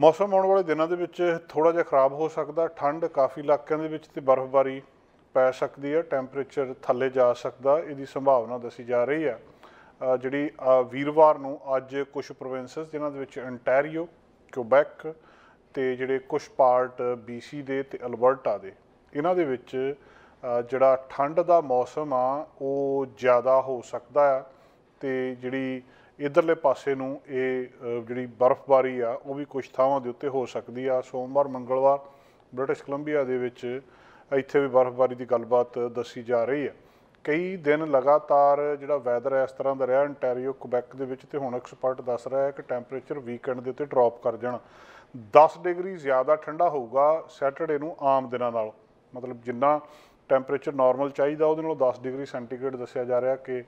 ਮੌਸਮ ਆਉਣ ਵਾਲੇ ਦਿਨਾਂ ਦੇ ਵਿੱਚ ਥੋੜਾ ਜਿਹਾ ਖਰਾਬ ਹੋ ਸਕਦਾ ਠੰਡ ਕਾਫੀ ਇਲਾਕਿਆਂ ਦੇ ਵਿੱਚ ਤੇ ਬਰਫ਼ਬਾਰੀ ਪੈ ਸਕਦੀ ਹੈ ਟੈਂਪਰੇਚਰ ਥੱਲੇ ਜਾ ਸਕਦਾ ਇਹਦੀ ਸੰਭਾਵਨਾ ਦੱਸੀ ਜਾ ਰਹੀ ਹੈ ਜਿਹੜੀ ਵੀਰਵਾਰ ਨੂੰ ਅੱਜ ਕੁਝ ਪ੍ਰੋਵਿੰਸਸ ਜਿਨ੍ਹਾਂ ਦੇ ਵਿੱਚ ਅੰਟਾਰੀਓ ਕਿਊਬੈਕ ਤੇ ਜਿਹੜੇ ਕੁਝ ਪਾਰਟ BC ਦੇ ਤੇ ਅਲਬਰਟਾ ਦੇ ਇਹਨਾਂ ਦੇ ਵਿੱਚ ਜਿਹੜਾ ਠੰਡ ਦਾ ਮੌਸਮ ਆ ਉਹ ਜ਼ਿਆਦਾ ਹੋ ਸਕਦਾ ਹੈ ਤੇ ਜਿਹੜੀ ਇਧਰਲੇ ਪਾਸੇ ਨੂੰ ਇਹ ਜਿਹੜੀ ਬਰਫ਼ਬਾਰੀ ਆ ਉਹ ਵੀ ਕੁਝ ਥਾਵਾਂ ਦੇ ਉੱਤੇ ਹੋ ਸਕਦੀ ਆ ਸੋਮਵਾਰ ਮੰਗਲਵਾਰ ਬ੍ਰਿਟਿਸ਼ ਕੋਲੰਬੀਆ ਦੇ ਵਿੱਚ ਇੱਥੇ ਵੀ ਬਰਫ਼ਬਾਰੀ ਦੀ ਗੱਲਬਾਤ ਦੱਸੀ ਜਾ ਰਹੀ ਹੈ ਕਈ ਦਿਨ ਲਗਾਤਾਰ ਜਿਹੜਾ ਵੈਦਰ ਇਸ ਤਰ੍ਹਾਂ ਦਾ ਰਿਹਾ ਅੰਟਾਰੀਓ ਕੁਬੈਕ ਦੇ ਵਿੱਚ ਤੇ ਹੁਣ ਐਕਸਪਰਟ ਦੱਸ ਰਿਹਾ ਹੈ ਕਿ ਟੈਂਪਰੇਚਰ ਵੀਕਐਂਡ ਦੇ ਉੱਤੇ ਡ੍ਰੌਪ ਕਰ ਜਾਣਾ 10 ਡਿਗਰੀ ਜ਼ਿਆਦਾ ਠੰਡਾ ਹੋਊਗਾ ਸੈਟਰਡੇ ਨੂੰ ਆਮ ਦਿਨਾਂ ਨਾਲ ਮਤਲਬ ਜਿੰਨਾ ਟੈਂਪਰੇਚਰ ਨਾਰਮਲ ਚਾਹੀਦਾ ਉਹਦੇ ਨਾਲੋਂ 10 ਡਿਗਰੀ ਸੈਂਟੀਗ੍ਰੇਡ ਦੱਸਿਆ ਜਾ ਰਿਹਾ ਕਿ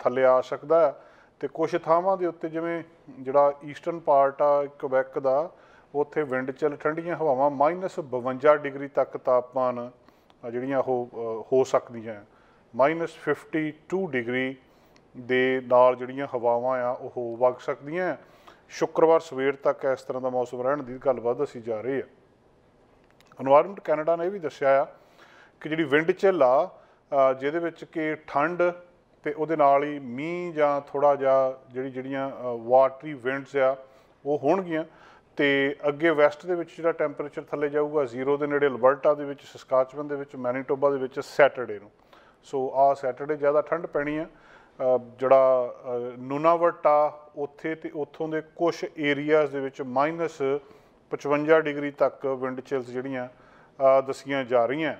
ਥੱਲੇ ਆ ਸਕਦਾ ਹੈ ਤੇ ਕੁਝ ਥਾਵਾਂ ਦੇ ਉੱਤੇ ਜਿਵੇਂ ਜਿਹੜਾ ਈਸਟਰਨ ਪਾਰਟ ਆ ਕਵੈਕ ਦਾ ਉੱਥੇ ਵਿੰਡ ਚਲ ਠੰਡੀਆਂ ਹਵਾਵਾਂ -52 ਡਿਗਰੀ ਤੱਕ ਤਾਪਮਾਨ ਜਿਹੜੀਆਂ ਉਹ ਹੋ ਸਕਦੀਆਂ -52 ਡਿਗਰੀ ਦੇ ਨਾਲ ਜਿਹੜੀਆਂ ਹਵਾਵਾਂ ਆ ਉਹ ਵਗ ਸਕਦੀਆਂ ਸ਼ੁੱਕਰਵਾਰ ਸਵੇਰ ਤੱਕ ਇਸ ਤਰ੍ਹਾਂ ਦਾ ਮੌਸਮ ਰਹਿਣ ਦੀ ਗੱਲਬਾਤ ਅਸੀਂ ਜਾ ਰਹੀ ਹੈ ਐਨਵਾਇਰਨਮੈਂਟ ਕੈਨੇਡਾ ਨੇ ਵੀ ਦੱਸਿਆ ਆ ਕਿ ਜਿਹੜੀ ਵਿੰਡ ਚੱਲ ਆ ਜਿਹਦੇ ਵਿੱਚ ਕਿ ਠੰਡ ਤੇ ਉਹਦੇ ਨਾਲ ਹੀ ਮੀਂਹ ਜਾਂ ਥੋੜਾ ਜਿਹਾ ਜਿਹੜੀ ਜਿਹੜੀਆਂ ਵਾਟਰੀ ਵਿੰਡਸ ਆ ਉਹ ਹੋਣਗੀਆਂ ਤੇ ਅੱਗੇ ਵੈਸਟ ਦੇ ਵਿੱਚ ਜਿਹੜਾ ਟੈਂਪਰੇਚਰ ਥੱਲੇ ਜਾਊਗਾ ਜ਼ੀਰੋ ਦੇ ਨੇੜੇ ਅਲਬਰਟਾ ਦੇ ਵਿੱਚ ਸਸਕਾਚਵਨ ਦੇ ਵਿੱਚ ਮੈਨੀਟੋਬਾ ਦੇ ਵਿੱਚ ਸੈਟਰਡੇ ਨੂੰ ਸੋ ਆ ਸੈਟਰਡੇ ਜ਼ਿਆਦਾ ਠੰਡ ਪੈਣੀ ਆ ਜਿਹੜਾ ਨੂਨਾਵਟਾ ਉੱਥੇ ਤੇ ਉੱਥੋਂ ਦੇ ਕੁਝ ਏਰੀਆਜ਼ ਦੇ ਵਿੱਚ ਮਾਈਨਸ 55 ਡਿਗਰੀ ਤੱਕ ਵਿੰਡ ਚਿਲਸ ਜਿਹੜੀਆਂ ਦਸੀਆਂ ਜਾ ਰਹੀਆਂ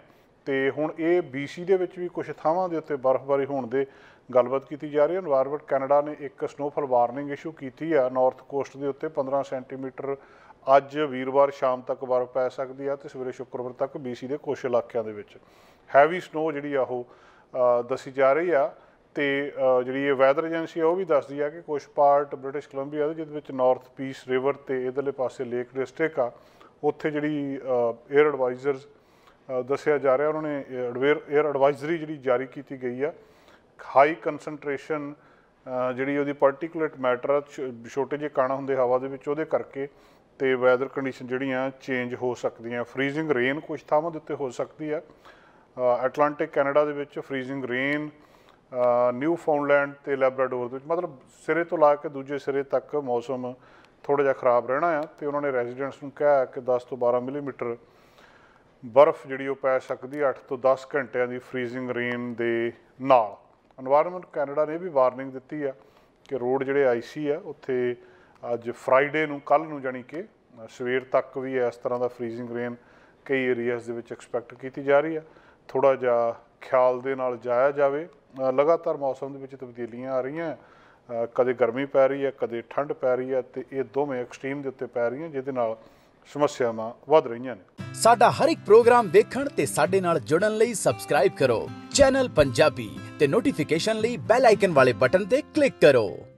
ਤੇ ਹੁਣ ਇਹ BC ਦੇ ਵਿੱਚ ਵੀ ਕੁਝ ਥਾਵਾਂ ਦੇ ਉੱਤੇ ਬਰਫ਼ਬਾਰੀ ਹੋਣ ਦੇ ਗੱਲਬਾਤ ਕੀਤੀ ਜਾ ਰਹੀ ਹੈ এনवायरमेंट ਕੈਨੇਡਾ ਨੇ ਇੱਕ ਸਨੋਫਲ ਵਾਰਨਿੰਗ ਇਸ਼ੂ ਕੀਤੀ ਹੈ ਨਾਰਥ ਕੋਸਟ ਦੇ ਉੱਤੇ 15 ਸੈਂਟੀਮੀਟਰ ਅੱਜ ਵੀਰਵਾਰ ਸ਼ਾਮ ਤੱਕ ਬਰਫ਼ ਪੈ ਸਕਦੀ ਹੈ ਤੇ ਸਵੇਰੇ ਸ਼ੁੱਕਰਵਾਰ ਤੱਕ BC ਦੇ ਕੁਝ ਇਲਾਕਿਆਂ ਦੇ ਵਿੱਚ ਹੈਵੀ ਸਨੋ ਜਿਹੜੀ ਆ ਉਹ ਦੱਸੀ ਜਾ ਰਹੀ ਆ ਤੇ ਜਿਹੜੀ ਇਹ ਵੈਦਰ ਏਜੰਸੀ ਆ ਉਹ ਵੀ ਦੱਸਦੀ ਆ ਕਿ ਕੁਝ ਪਾਰਟ ਬ੍ਰਿਟਿਸ਼ ਕੋਲੰਬੀਆ ਦੇ ਜਿਹਦੇ ਵਿੱਚ ਨਾਰਥ ਪੀਸ ਰਿਵਰ ਤੇ ਇਧਰਲੇ ਪਾਸੇ ਲੇਕ ਡਿਸਟ੍ਰਿਕਟ ਆ ਉੱਥੇ ਜਿਹੜੀ 에ਅਰ ਐਡਵਾਈਜ਼ਰਸ ਦੱਸਿਆ ਜਾ ਰਿਹਾ ਉਹਨਾਂ ਨੇ 에ਅਰ ਐਡਵਾਈਜ਼ਰੀ ਜਿਹੜੀ ਜਾਰੀ ਕੀਤੀ ਗਈ ਆ ਹਾਈ ਕਨਸੈਂਟ੍ਰੇਸ਼ਨ ਜਿਹੜੀ ਉਹਦੀ ਪਾਰਟਿਕੂਲੇਟ ਮੈਟਰ ਛੋਟੇ ਜਿਹੇ ਕਣ ਹੁੰਦੇ ਹਵਾ ਦੇ ਵਿੱਚ ਉਹਦੇ ਕਰਕੇ ਤੇ ਵੈਦਰ ਕੰਡੀਸ਼ਨ ਜਿਹੜੀਆਂ ਚੇਂਜ ਹੋ ਸਕਦੀਆਂ ਫ੍ਰੀਜ਼ਿੰਗ ਰੇਨ ਕੁਝ ਥਾਵਾਂ ਦੇ ਉੱਤੇ ਹੋ ਸਕਦੀ ਹੈ ਐਟਲਾਂਟਿਕ ਕੈਨੇਡਾ ਦੇ ਵਿੱਚ ਫ੍ਰੀਜ਼ਿੰਗ ਰੇਨ ਨਿਊ ਫਾਊਂਡਲੈਂਡ ਤੇ ਲੈਬਰਾਡੋਰ ਦੇ ਵਿੱਚ ਮਤਲਬ ਸਿਰੇ ਤੋਂ ਲਾ ਕੇ ਦੂਜੇ ਸਿਰੇ ਤੱਕ ਮੌਸਮ ਥੋੜਾ ਜਿਹਾ ਖਰਾਬ ਰਹਿਣਾ ਆ ਤੇ ਉਹਨਾਂ ਨੇ ਰੈਜ਼ੀਡੈਂਟਸ ਨੂੰ ਕਿਹਾ ਕਿ 10 ਤੋਂ 12 ਮਿਲੀਮੀਟਰ ਬਰਫ਼ ਜਿਹੜੀ ਉਹ ਪੈ ਸਕਦੀ 8 ਤੋਂ 10 ਘੰਟਿਆਂ ਦੀ ਫ੍ਰੀਜ਼ਿੰਗ ਰੇਨ ਦੇ ਨਾਲ এনवायरमेंट ਕੈਨੇਡਾ ਨੇ ਵੀ ਵਾਰਨਿੰਗ ਦਿੱਤੀ ਆ ਕਿ ਰੋਡ ਜਿਹੜੇ ਆਈਸੀ ਆ ਉੱਥੇ ਅੱਜ ਫਰਾਈਡੇ ਨੂੰ ਕੱਲ ਨੂੰ ਜਾਨੀ ਕਿ ਸਵੇਰ ਤੱਕ ਵੀ ਇਸ ਤਰ੍ਹਾਂ ਦਾ ਫ੍ਰੀਜ਼ਿੰਗ ਰੇਨ ਕਈ ਏਰੀਆਜ਼ ਦੇ ਵਿੱਚ ਐਕਸਪੈਕਟ ਕੀਤੀ ਜਾ ਰਹੀ ਆ ਥੋੜਾ ਜਿਹਾ ਖਿਆਲ ਦੇ ਨਾਲ ਜਾਇਆ ਜਾਵੇ ਲਗਾਤਾਰ ਮੌਸਮ ਦੇ ਵਿੱਚ ਤਬਦੀਲੀਆਂ ਆ ਰਹੀਆਂ ਕਦੇ ਗਰਮੀ ਪੈ ਰਹੀ ਹੈ ਕਦੇ ਠੰਡ ਪੈ ਰਹੀ ਹੈ ਤੇ ਇਹ ਦੋਵੇਂ ਐਕਸਟ੍ਰੀਮ ਦੇ ਉੱਤੇ ਪੈ ਰਹੀਆਂ ਜਿਹਦੇ ਨਾਲ ਸਮੱਸਿਆਵਾਂ ਵੱਧ ਰਹੀਆਂ ਨੇ ਸਾਡਾ ਹਰ ਇੱਕ ਪ੍ਰੋਗਰਾਮ ਦੇਖਣ ਤੇ ਸਾਡੇ ਨਾਲ ਜੁੜਨ ਲਈ ਸਬਸਕ੍ਰਾਈਬ ਕਰੋ ਚੈਨਲ ਪੰਜਾਬੀ ਤੇ ਨੋਟੀਫਿਕੇਸ਼ਨ ਲਈ ਬੈਲ ਆਈਕਨ ਵਾਲੇ ਬਟਨ ਤੇ ਕਲਿੱਕ ਕਰੋ